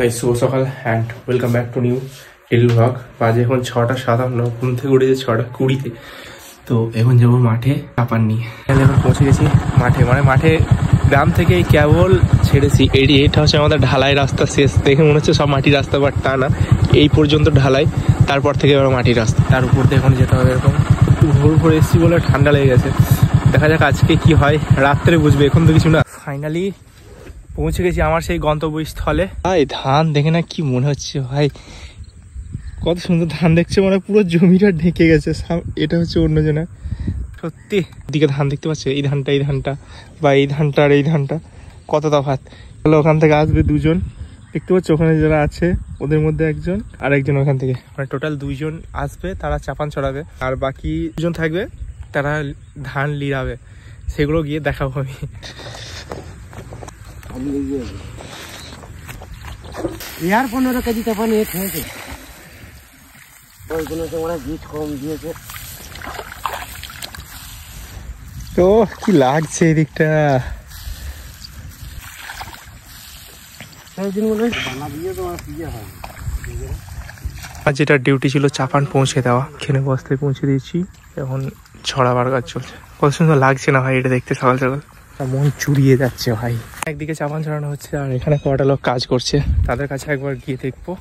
গাই শুভ সকাল and welcome back to new daily blog বাজে এখন ছটা সাতান্ন ঘুম থেকে উঠেছে ছটা কুড়িতে তো এখন যাবো মাঠে কাপার নিয়ে এখন পৌঁছে গেছি মাঠে মানে মাঠে গ্রাম থেকে কেবল ছেড়েছি এটি এটা হচ্ছে আমাদের ঢালাই রাস্তা শেষ দেখে মনে হচ্ছে সব মাটির রাস্তা বাট তা না এই পর্যন্ত ঢালাই তারপর থেকে এবার মাটির রাস্তা তার উপর দিয়ে এখন যেতে হবে এরকম একটু ভোর ভোর এসছি বলে ঠান্ডা লেগে গেছে দেখা যাক আজকে কি হয় রাত্রে বুঝবে এখন তো কিছু না ফাইনালি পৌঁছে গেছি আমার সেই গন্তব্যস্থলে ভাই ধান দেখে না কি মনে হচ্ছে ভাই কত সুন্দর ধান দেখছে মানে পুরো জমিটা ঢেকে গেছে এটা হচ্ছে অন্যজনের সত্যি দিকে ধান দেখতে পাচ্ছে এই ধানটা এই ধানটা বা এই ধানটা আর এই ধানটা কত তফাত তাহলে ওখান থেকে আসবে দুজন দেখতে পাচ্ছ ওখানে যারা আছে ওদের মধ্যে একজন আর একজন ওখান থেকে মানে টোটাল দুইজন আসবে তারা চাপান ছড়াবে আর বাকি দুজন থাকবে তারা ধান লিড়াবে সেগুলো গিয়ে দেখাবো আমি ইয়ার পনেরো তো পানি খেয়েছে ওইগুলো তো ওরা বীজ কম দিয়েছে তো কি লাগছে এদিকটা আর যেটা ডিউটি ছিল চাপান পৌঁছে দেওয়া খেলে বস্তে পৌঁছে দিয়েছি এখন ছড়া কাজ চলছে কত সুন্দর লাগছে না ভাই এটা দেখতে সকাল সকাল মন চুরিয়ে যাচ্ছে ভাই একদিকে চাপান ছড়ানো হচ্ছে আর এখানে কটা লোক কাজ করছে তাদের কাছে একবার গিয়ে দেখবো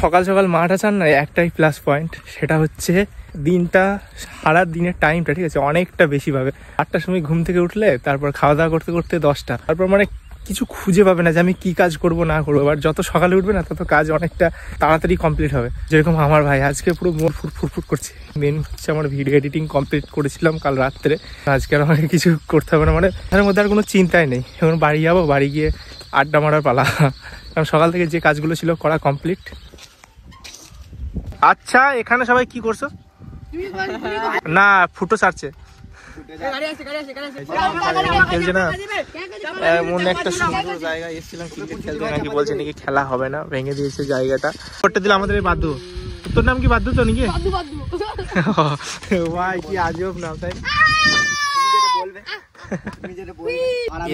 সকাল সকাল মাঠ আসার না একটাই প্লাস পয়েন্ট সেটা হচ্ছে দিনটা সারা দিনের টাইমটা ঠিক আছে অনেকটা বেশি পাবে আটটার সময় ঘুম থেকে উঠলে তারপর খাওয়া দাওয়া করতে করতে দশটা তারপর মানে কিছু খুঁজে পাবে না যে আমি কি কাজ করব না করবো এবার যত সকালে উঠবে না তত কাজ অনেকটা তাড়াতাড়ি কমপ্লিট হবে যেরকম আমার ভাই আজকে পুরো মোর ফুট ফুটফুট করছে মেন হচ্ছে আমার ভিডিও এডিটিং কমপ্লিট করেছিলাম কাল রাত্রে আজকে আর আমাকে কিছু করতে হবে না মানে তার মধ্যে আর কোনো চিন্তাই নেই এখন বাড়ি যাবো বাড়ি গিয়ে আড্ডা মারার পালা কারণ সকাল থেকে যে কাজগুলো ছিল করা কমপ্লিট আচ্ছা এখানে সবাই কি করছো না ফুটো ছাড়ছে এমন একটা সুন্দর জায়গা নাকি খেলা হবে না ভেঙে দিয়েছে জায়গাটা করতে দিল আমাদের বাধ্য তোর নাম কি বাধ্য তো নাকি ভাই কি আজব নাম তাই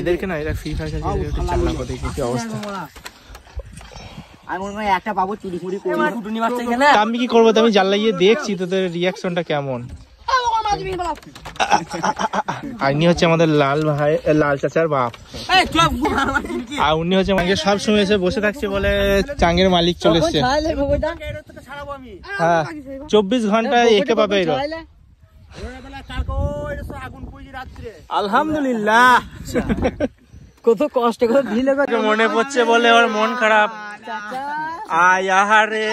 এদেরকে না এরা ফ্রি ফায়ার কি অবস্থা আমি কি করবো আমি লাগিয়ে দেখছি তোদের রিয়াকশনটা কেমন আইনি হচ্ছে আমাদের লাল ভাই লাল চাচার বাপ আর উনি হচ্ছে মাঙ্গে সব সময় এসে বসে থাকছে বলে চাঙ্গের মালিক চলে এসছে হ্যাঁ, চব্বিশ ঘন্টা একে পাবে এরকম আলহামদুলিল্লাহ কত কষ্ট করে মনে পড়ছে বলে ওর মন খারাপ আরে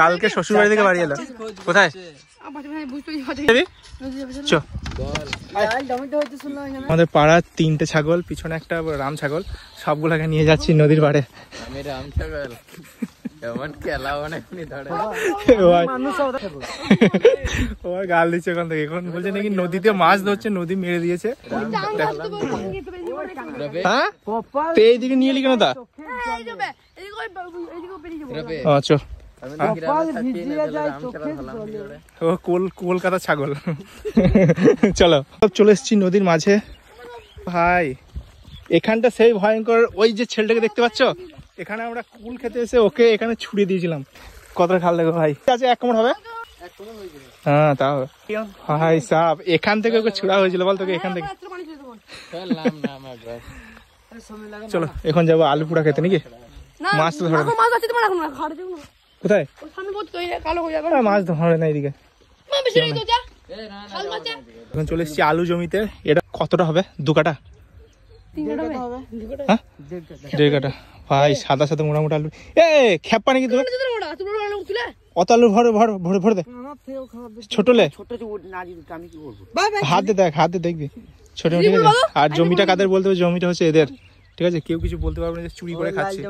কালকে শ্বশুর বাড়ি থেকে বাড়ি এলো কোথায় আমাদের পাড়ার তিনটে ছাগল পিছনে একটা রাম ছাগল সবগুলাকে নিয়ে যাচ্ছি নদীর পাড়ে রাম ছাগল গাল দিচ্ছে থেকে এখন বলছে নাকি নদীতে মাছ ধরছে নদী মেরে দিয়েছে হ্যাঁ? এইদিকে নিয়ে কেন হ্যাঁ, কলকাতা ছাগল চলো চলে এসছি নদীর মাঝে ভাই এখানটা সেই ভয়ঙ্কর ওই যে ছেলেটাকে দেখতে পাচ্ছ এখানে আমরা কুল খেতে এসে ওকে এখানে ছুড়ে দিয়েছিলাম কতটা খাল দেখো ভাই আছে এক কমন হবে হ্যাঁ তাও ভাই সাপ এখান থেকে ওকে ছুড়া হয়েছিল বল তোকে এখান থেকে চলো এখন যাবো আলু পোড়া খেতে নাকি মাছ তো ধরে কোথায় মাছ ধরে না এদিকে এখন চলে এসছি আলু জমিতে এটা কতটা হবে দু কাটা হ্যাঁ? দেড় কাটা ভাই সাদা সাদা মোটা মোটা আলু এ খেপা নাকি তোর অত আলু ভর ভর ভর ভর দেখ ছোট লে হাত দে দেখ হাত দে দেখবি ছোট আর জমিটা কাদের বলতে হবে জমিটা হচ্ছে এদের ঠিক আছে কেউ কিছু বলতে পারবে না যে চুরি করে খাচ্ছে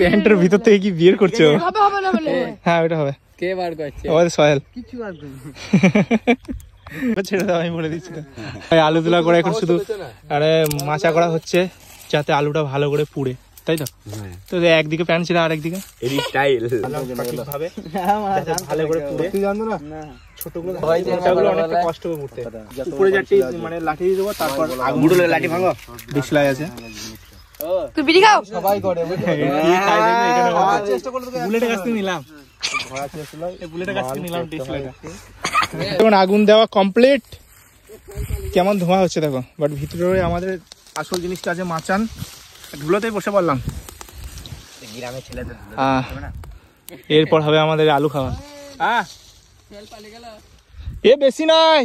প্যান্টের ভিতর থেকে কি বিয়ের করছে হ্যাঁ ওটা হবে কে বার করছে ওদের সহেল কিছু বার ছেড়ে দাও আমি বলে দিচ্ছি ভাই আলু তোলা করে এখন শুধু আরে মাচা করা হচ্ছে যাতে আলুটা ভালো করে পুড়ে তাই তো হ্যাঁ। তো একদিকে প্যান ছিল আর একদিকে ভালো করে পুড়ে অনেকটা কষ্ট মানে তুই হ্যাঁ, হ্যাঁ, নিলাম আগুন দেওয়া কমপ্লিট কেমন ধোঁয়া হচ্ছে দেখো বাট ভিতরে আমাদের আসল জিনিসটা আছে মাচান ধুলোতেই বসে পড়লাম গ্রামের এরপর হবে আমাদের আলু খাওয়া হ্যাঁ এ বেশি নয়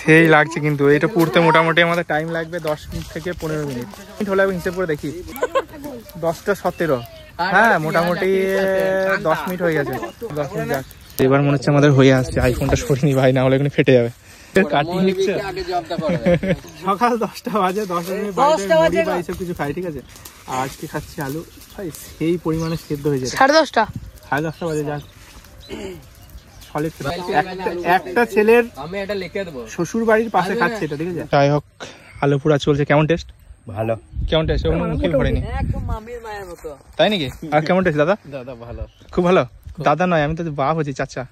সেই লাগছে কিন্তু এটা পড়তে মোটামুটি আমাদের টাইম লাগবে দশ মিনিট থেকে পনেরো মিনিট মিনিট হলে আমি হিসেব করে দেখি দশটা সতেরো হ্যাঁ মোটামুটি দশ মিনিট হয়ে গেছে দশ মিনিট এবার মনে হচ্ছে আমাদের হয়ে আসছে আইফোনটা সরিনি ভাই না হলে এখানে ফেটে যাবে সকাল দশটা বাজে দশটা এইসব কিছু খাই ঠিক আছে আজকে খাচ্ছি আলু ভাই সেই পরিমাণে সেদ্ধ হয়ে যায় সাড়ে দশটা সাড়ে দশটা বাজে যাক একটা ছেলের শ্বশুর বাড়ির পাশে খাচ্ছে এটা ঠিক আছে যাই হোক আলু পুরা চলছে কেমন টেস্ট ভালো কেমন টেস্ট ভরেনি তাই নাকি আর কেমন টেস্ট দাদা দাদা ভালো খুব ভালো দাদা নয় আমি তো বাপ হচ্ছি চাচা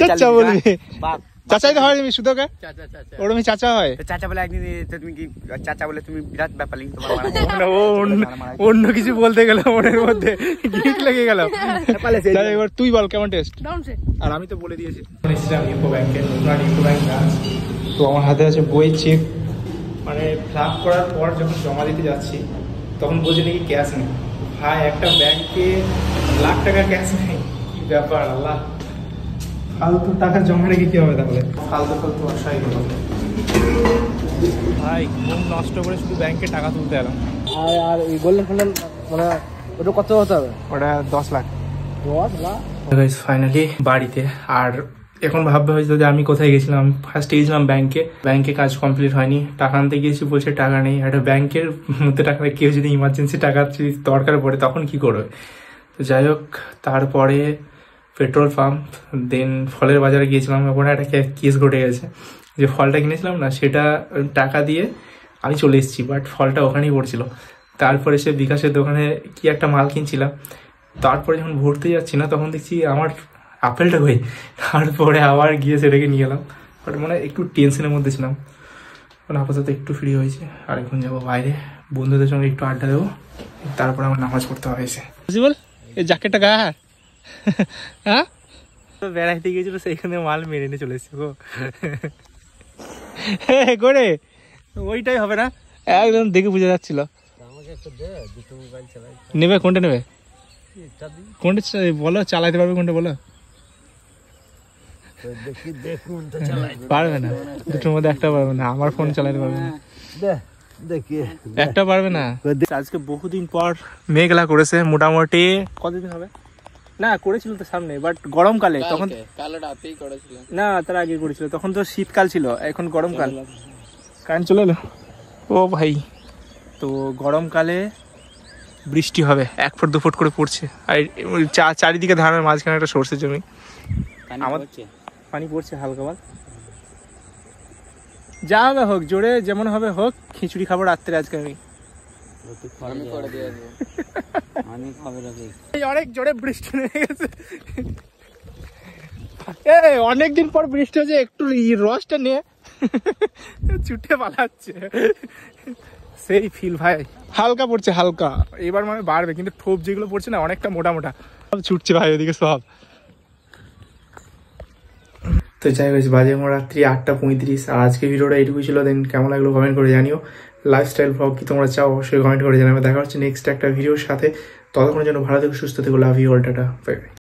চাচা বলে একদিন চাচা বলে তুমি বিরাট ব্যাপার অন্য কিছু বলতে গেল মনের মধ্যে গিট লেগে গেল এবার তুই বল কেমন টেস্ট আর আমি তো বলে দিয়েছি তো আমার হাতে আছে বই চেক মানে ফ্লাপ করার পর যখন জমা দিতে যাচ্ছি তখন বলছে নাকি ক্যাশ নেই ভাই একটা ব্যাংকে লাখ টাকা ক্যাশ নেই কি ব্যাপার আল্লাহ ফালতু টাকা জমা রেখে কি হবে তাহলে ফালতু ফালতু আশাই হলো ভাই ঘুম নষ্ট করে শুধু ব্যাংকে টাকা তুলতে এলাম ভাই আর এই গোল্ডেন ফান্ডেন মানে ওটা কত হতে হবে ওটা দশ লাখ দশ লাখ ফাইনালি বাড়িতে আর এখন ভাববে হয়তো যে আমি কোথায় গেছিলাম ফার্স্টে গেছিলাম ব্যাংকে ব্যাংকে কাজ কমপ্লিট হয়নি টাকা আনতে গিয়েছি বলছে টাকা নেই একটা ব্যাংকের মধ্যে টাকা কেউ যদি ইমার্জেন্সি টাকা যদি দরকার পড়ে তখন কি করবে তো যাই হোক তারপরে পেট্রোল পাম্প দেন ফলের বাজারে গিয়েছিলাম ওখানে একটা কেস ঘটে গেছে যে ফলটা কিনেছিলাম না সেটা টাকা দিয়ে আমি চলে এসেছি বাট ফলটা ওখানেই পড়ছিল তারপরে সে বিকাশের দোকানে কি একটা মাল কিনছিলাম তারপরে যখন ভর্তি যাচ্ছি না তখন দেখছি আমার আপেলটা হয়ে তারপরে আবার গিয়ে সেটাকে নিয়ে এলাম বাট মানে একটু টেনশনের মধ্যে ছিলাম মানে আপাতত একটু ফ্রি হয়েছে আর এখন যাবো বাইরে বন্ধুদের সঙ্গে একটু আড্ডা দেবো তারপরে আমার নামাজ পড়তে হয়েছে জ্যাকেটটা গায়ে হ্যাঁ? বেড়াইতে গিয়েছিল সেইখানে মাল মেরে নিয়ে চলে এসেছি গো করে ওইটাই হবে না একদম দেখে বুঝা যাচ্ছিল নেবে কোনটা নেবে কোনটা বলো চালাইতে পারবে কোনটা বলো একটা পারবে না আজকে বহুদিন পর মেঘলা করেছে মোটামুটি কতদিন হবে না করেছিল তো সামনে বাট গরমকালে তখন করেছিল না তার আগে করেছিল তখন তো শীতকাল ছিল এখন গরমকাল কারেন্ট চলে এলো ও ভাই তো গরমকালে বৃষ্টি হবে এক ফুট দু ফুট করে পড়ছে আর চারিদিকে ধানের মাঝখানে একটা সর্ষে জমি আমার পানি পড়ছে হালকা বাল যা হবে হোক জোরে যেমন হবে হোক খিচুড়ি খাবো রাত্রে আজকে আমি অনেক জোরে বৃষ্টি গেছে অনেকদিন পর বৃষ্টি হয়েছে একটু রসটা নিয়ে ছুটে পালাচ্ছে সেই ফিল ভাই হালকা পড়ছে হালকা এবার মানে বাড়বে কিন্তু ঠোপ যেগুলো পড়ছে না অনেকটা মোটা মোটা সব ছুটছে ভাই ওদিকে সব তো যাই হয়েছে বাজে আমার রাত্রি আটটা পঁয়ত্রিশ আর আজকে ভিডিওটা এইটুকু ছিল দেন কেমন লাগলো কমেন্ট করে জানিও লাইফস্টাইল ব্লগ কি তোমরা চাও অবশ্যই কমেন্ট করে জানাবে দেখা হচ্ছে নেক্সট একটা ভিডিওর সাথে ততক্ষণের জন্য ভালো থেকো সুস্থ থেকো love you all tata by